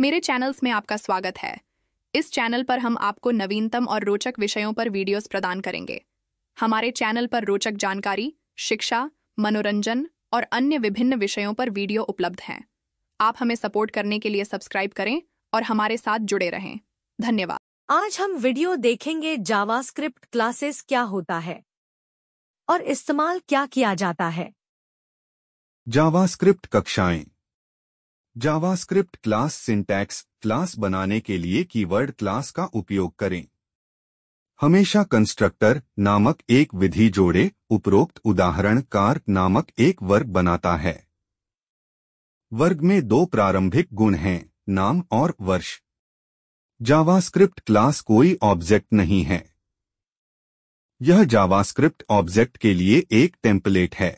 मेरे चैनल्स में आपका स्वागत है इस चैनल पर हम आपको नवीनतम और रोचक विषयों पर वीडियोस प्रदान करेंगे हमारे चैनल पर रोचक जानकारी शिक्षा मनोरंजन और अन्य विभिन्न विषयों पर वीडियो उपलब्ध हैं आप हमें सपोर्ट करने के लिए सब्सक्राइब करें और हमारे साथ जुड़े रहें धन्यवाद आज हम वीडियो देखेंगे जावास्क्रिप्ट क्लासेस क्या होता है और इस्तेमाल क्या किया जाता है जावास्क्रिप्ट कक्षाएं जावास्क्रिप्ट क्लास सिंटैक्स क्लास बनाने के लिए कीवर्ड क्लास का उपयोग करें हमेशा कंस्ट्रक्टर नामक एक विधि जोड़े उपरोक्त उदाहरण कार नामक एक वर्ग बनाता है वर्ग में दो प्रारंभिक गुण हैं नाम और वर्ष जावास्क्रिप्ट क्लास कोई ऑब्जेक्ट नहीं है यह जावास्क्रिप्ट ऑब्जेक्ट के लिए एक टेम्पलेट है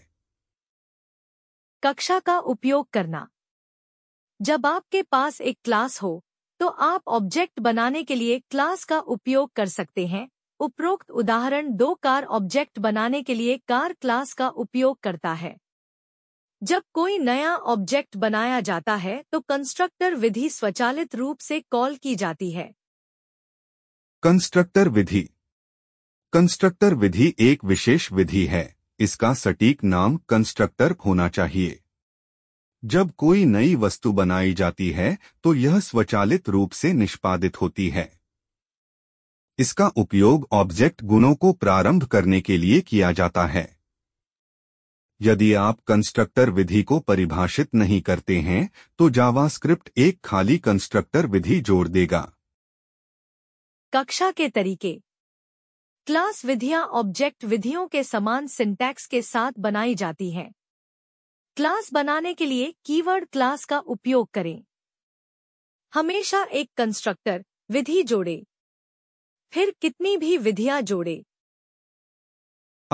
कक्षा का उपयोग करना जब आपके पास एक क्लास हो तो आप ऑब्जेक्ट बनाने के लिए क्लास का उपयोग कर सकते हैं उपरोक्त उदाहरण दो कार ऑब्जेक्ट बनाने के लिए कार क्लास का उपयोग करता है जब कोई नया ऑब्जेक्ट बनाया जाता है तो कंस्ट्रक्टर विधि स्वचालित रूप से कॉल की जाती है कंस्ट्रक्टर विधि कंस्ट्रक्टर विधि एक विशेष विधि है इसका सटीक नाम कंस्ट्रक्टर होना चाहिए जब कोई नई वस्तु बनाई जाती है तो यह स्वचालित रूप से निष्पादित होती है इसका उपयोग ऑब्जेक्ट गुणों को प्रारंभ करने के लिए किया जाता है यदि आप कंस्ट्रक्टर विधि को परिभाषित नहीं करते हैं तो जावास्क्रिप्ट एक खाली कंस्ट्रक्टर विधि जोड़ देगा कक्षा के तरीके क्लास विधियां ऑब्जेक्ट विधियों के समान सिंटैक्स के साथ बनाई जाती हैं क्लास बनाने के लिए कीवर्ड क्लास का उपयोग करें हमेशा एक कंस्ट्रक्टर विधि जोड़े फिर कितनी भी विधियां जोड़े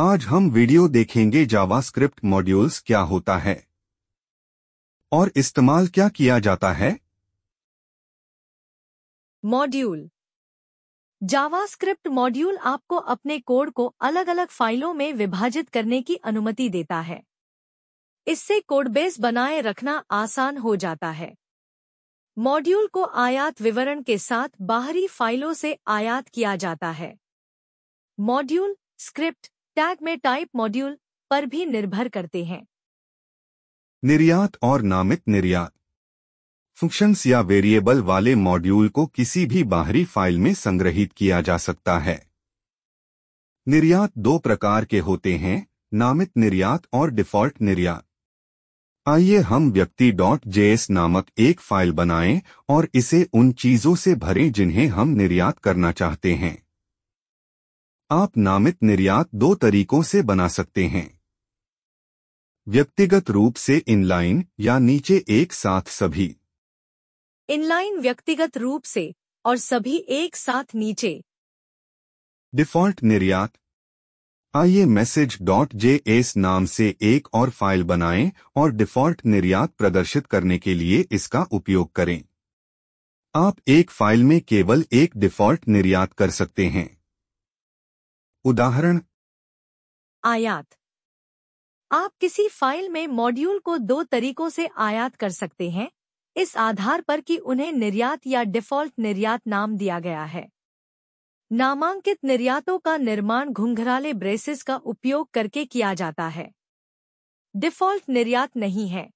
आज हम वीडियो देखेंगे जावास्क्रिप्ट मॉड्यूल्स क्या होता है और इस्तेमाल क्या किया जाता है मॉड्यूल जावास्क्रिप्ट मॉड्यूल आपको अपने कोड को अलग अलग फाइलों में विभाजित करने की अनुमति देता है इससे कोडबेस बनाए रखना आसान हो जाता है मॉड्यूल को आयात विवरण के साथ बाहरी फाइलों से आयात किया जाता है मॉड्यूल स्क्रिप्ट टैग में टाइप मॉड्यूल पर भी निर्भर करते हैं निर्यात और नामित निर्यात फंक्शंस या वेरिएबल वाले मॉड्यूल को किसी भी बाहरी फाइल में संग्रहित किया जा सकता है निर्यात दो प्रकार के होते हैं नामित निर्यात और डिफ़ॉल्ट निर्यात आइए हम व्यक्ति डॉट जेएस नामक एक फाइल बनाएं और इसे उन चीजों से भरें जिन्हें हम निर्यात करना चाहते हैं आप नामित निर्यात दो तरीकों से बना सकते हैं व्यक्तिगत रूप से इनलाइन या नीचे एक साथ सभी इनलाइन व्यक्तिगत रूप से और सभी एक साथ नीचे डिफॉल्ट निर्यात आइए मैसेज डॉट जे एस नाम से एक और फाइल बनाएं और डिफ़ॉल्ट निर्यात प्रदर्शित करने के लिए इसका उपयोग करें आप एक फाइल में केवल एक डिफ़ॉल्ट निर्यात कर सकते हैं उदाहरण आयात आप किसी फाइल में मॉड्यूल को दो तरीकों से आयात कर सकते हैं इस आधार पर कि उन्हें निर्यात या डिफ़ॉल्ट निर्यात नाम दिया गया है नामांकित निर्यातों का निर्माण घुंघराले ब्रेसेस का उपयोग करके किया जाता है डिफ़ॉल्ट निर्यात नहीं है